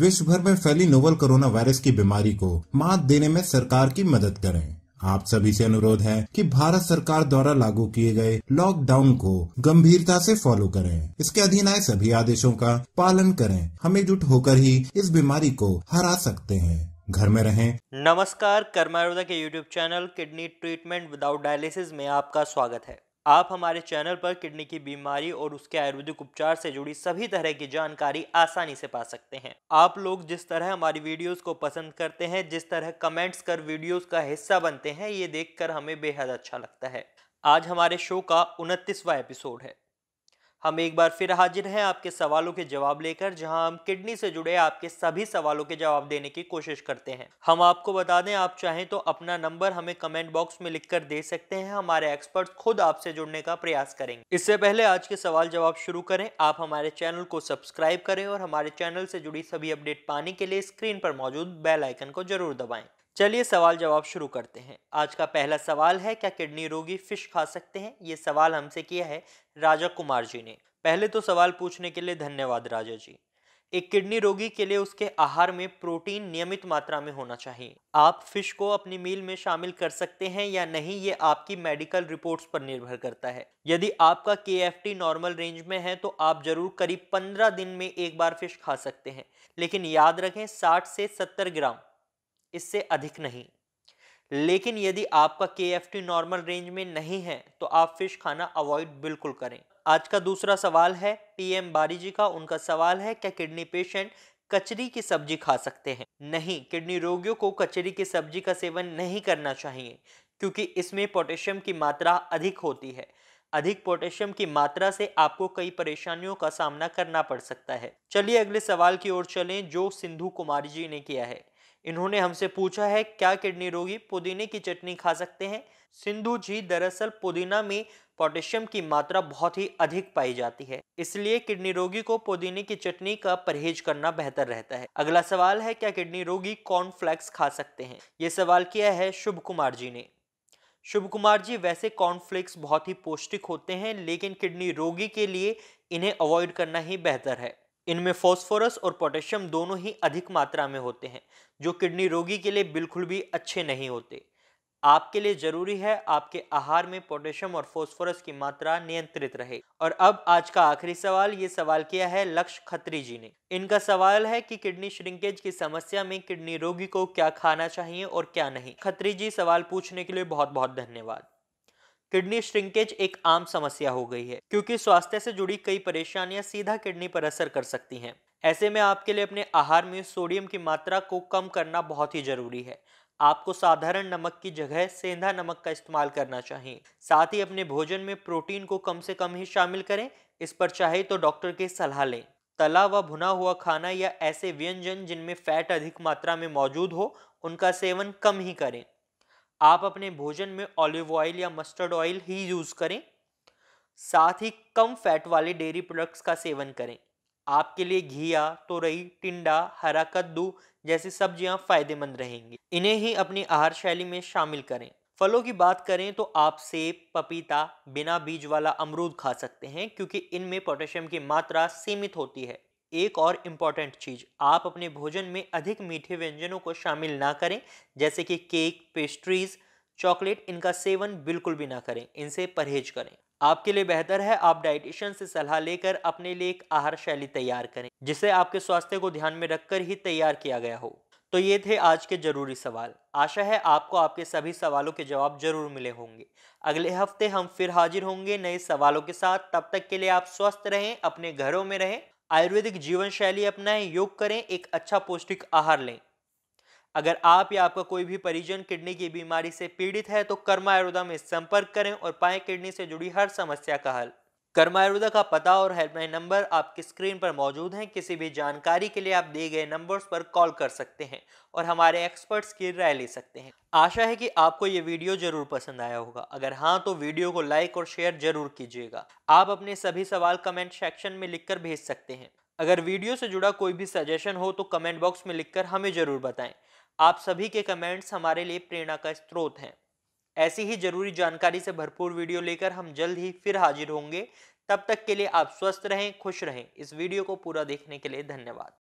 विश्व भर में फैली नोवल कोरोना वायरस की बीमारी को मात देने में सरकार की मदद करें आप सभी से अनुरोध है कि भारत सरकार द्वारा लागू किए गए लॉकडाउन को गंभीरता से फॉलो करें इसके अधीन आए सभी आदेशों का पालन करें हम एकजुट होकर ही इस बीमारी को हरा सकते हैं घर में रहें नमस्कार कर्मायोदा के YouTube channel kidney treatment without dialysis में आपका स्वागत है आप हमारे चैनल पर किडनी की बीमारी और उसके आयुर्वेदिक उपचार से जुड़ी सभी तरह की जानकारी आसानी से पा सकते हैं आप लोग जिस तरह हमारी वीडियोस को पसंद करते हैं जिस तरह कमेंट्स कर वीडियोस का हिस्सा बनते हैं ये देखकर हमें बेहद अच्छा लगता है आज हमारे शो का उनतीसवा एपिसोड है हम एक बार फिर हाजिर हैं आपके सवालों के जवाब लेकर जहां हम किडनी से जुड़े आपके सभी सवालों के जवाब देने की कोशिश करते हैं हम आपको बता दें आप चाहें तो अपना नंबर हमें कमेंट बॉक्स में लिखकर दे सकते हैं हमारे एक्सपर्ट खुद आपसे जुड़ने का प्रयास करेंगे इससे पहले आज के सवाल जवाब शुरू करें आप हमारे चैनल को सब्सक्राइब करें और हमारे चैनल से जुड़ी सभी अपडेट पाने के लिए स्क्रीन पर मौजूद बेलाइकन को जरूर दबाएं चलिए सवाल जवाब शुरू करते हैं आज का पहला सवाल है क्या किडनी रोगी फिश खा सकते हैं ये सवाल हमसे किया है राजा कुमार जी ने पहले तो सवाल पूछने के लिए धन्यवाद राजा जी एक किडनी रोगी के लिए उसके आहार में प्रोटीन नियमित मात्रा में होना चाहिए आप फिश को अपनी मील में शामिल कर सकते हैं या नहीं ये आपकी मेडिकल रिपोर्ट्स पर निर्भर करता है यदि आपका के नॉर्मल रेंज में है तो आप जरूर करीब 15 दिन में एक बार फिश खा सकते हैं लेकिन याद रखें 60 से 70 ग्राम इससे अधिक नहीं लेकिन यदि आपका के एफ टी नॉर्मल रेंज में नहीं है तो आप फिश खाना अवॉइड बिल्कुल करें आज का दूसरा सवाल है पीएम बारी जी का उनका सवाल है क्या किडनी पेशेंट कचरी की सब्जी खा सकते हैं नहीं किडनी रोगियों को कचरी की सब्जी का सेवन नहीं करना चाहिए क्योंकि इसमें पोटेशियम की मात्रा अधिक होती है अधिक पोटेशियम की मात्रा से आपको कई परेशानियों का सामना करना पड़ सकता है चलिए अगले सवाल की ओर चलें जो सिंधु कुमारी जी ने किया है इन्होंने हमसे पूछा है क्या किडनी रोगी पुदीने की चटनी खा सकते हैं सिंधु जी दरअसल पुदीना में पोटेशियम की मात्रा बहुत ही अधिक पाई जाती है इसलिए किडनी रोगी को पुदीने की चटनी का परहेज करना बेहतर रहता है अगला सवाल है क्या किडनी रोगी कॉर्नफ्लैक्स खा सकते हैं ये सवाल किया है शुभ कुमार जी ने शुभ कुमार जी वैसे कॉर्नफ्लेक्स बहुत ही पौष्टिक होते हैं लेकिन किडनी रोगी के लिए इन्हें अवॉइड करना ही बेहतर है इनमें फॉस्फोरस और पोटेशियम दोनों ही अधिक मात्रा में होते हैं जो किडनी रोगी के लिए बिल्कुल भी अच्छे नहीं होते आपके लिए जरूरी है आपके आहार में पोटेशियम और फॉस्फोरस की मात्रा नियंत्रित रहे और अब आज का आखिरी सवाल ये सवाल किया है लक्ष्य खत्री जी ने इनका सवाल है कि किडनी श्रिंकेज की समस्या में किडनी रोगी को क्या खाना चाहिए और क्या नहीं खत्री जी सवाल पूछने के लिए बहुत बहुत धन्यवाद किडनी श्रिंकेज एक आम समस्या हो गई है क्योंकि स्वास्थ्य से जुड़ी कई परेशानियां सीधा किडनी पर असर कर सकती हैं ऐसे में आपके लिए अपने आहार में सोडियम की मात्रा को कम करना बहुत ही जरूरी है आपको साधारण नमक की जगह सेंधा नमक का इस्तेमाल करना चाहिए साथ ही अपने भोजन में प्रोटीन को कम से कम ही शामिल करें इस पर चाहे तो डॉक्टर की सलाह लें तला व भुना हुआ खाना या ऐसे व्यंजन जिनमें फैट अधिक मात्रा में मौजूद हो उनका सेवन कम ही करें आप अपने भोजन में ऑलिव ऑयल या मस्टर्ड ऑयल ही यूज करें साथ ही कम फैट वाले डेयरी प्रोडक्ट्स का सेवन करें आपके लिए घिया तोरई टिंडा हरा कद्दू जैसी सब्जियां फायदेमंद रहेंगी इन्हें ही अपनी आहार शैली में शामिल करें फलों की बात करें तो आप सेब पपीता बिना बीज वाला अमरूद खा सकते हैं क्योंकि इनमें पोटेशियम की मात्रा सीमित होती है एक और इम्पॉर्टेंट चीज़ आप अपने भोजन में अधिक मीठे व्यंजनों को शामिल ना करें जैसे कि केक पेस्ट्रीज़ चॉकलेट इनका सेवन बिल्कुल भी ना करें इनसे परहेज करें आपके लिए बेहतर है आप डाइटिशियन से सलाह लेकर अपने लिए एक आहार शैली तैयार करें जिसे आपके स्वास्थ्य को ध्यान में रखकर ही तैयार किया गया हो तो ये थे आज के जरूरी सवाल आशा है आपको आपके सभी सवालों के जवाब जरूर मिले होंगे अगले हफ्ते हम फिर हाजिर होंगे नए सवालों के साथ तब तक के लिए आप स्वस्थ रहें अपने घरों में रहें आयुर्वेदिक जीवन शैली अपनाएं योग करें एक अच्छा पौष्टिक आहार लें अगर आप या आपका कोई भी परिजन किडनी की बीमारी से पीड़ित है तो कर्मा आयुर्वेदा में संपर्क करें और पाएं किडनी से जुड़ी हर समस्या का हल कर्मारूदा का पता और हेल्पलाइन नंबर आपकी स्क्रीन पर मौजूद हैं किसी भी जानकारी के लिए आप दिए गए नंबर्स पर कॉल कर सकते हैं और हमारे एक्सपर्ट्स की राय ले सकते हैं आशा है कि आपको ये वीडियो जरूर पसंद आया होगा अगर हाँ तो वीडियो को लाइक और शेयर जरूर कीजिएगा आप अपने सभी सवाल कमेंट सेक्शन में लिख भेज सकते हैं अगर वीडियो से जुड़ा कोई भी सजेशन हो तो कमेंट बॉक्स में लिख हमें ज़रूर बताएं आप सभी के कमेंट्स हमारे लिए प्रेरणा का स्रोत हैं ऐसी ही जरूरी जानकारी से भरपूर वीडियो लेकर हम जल्द ही फिर हाजिर होंगे तब तक के लिए आप स्वस्थ रहें खुश रहें इस वीडियो को पूरा देखने के लिए धन्यवाद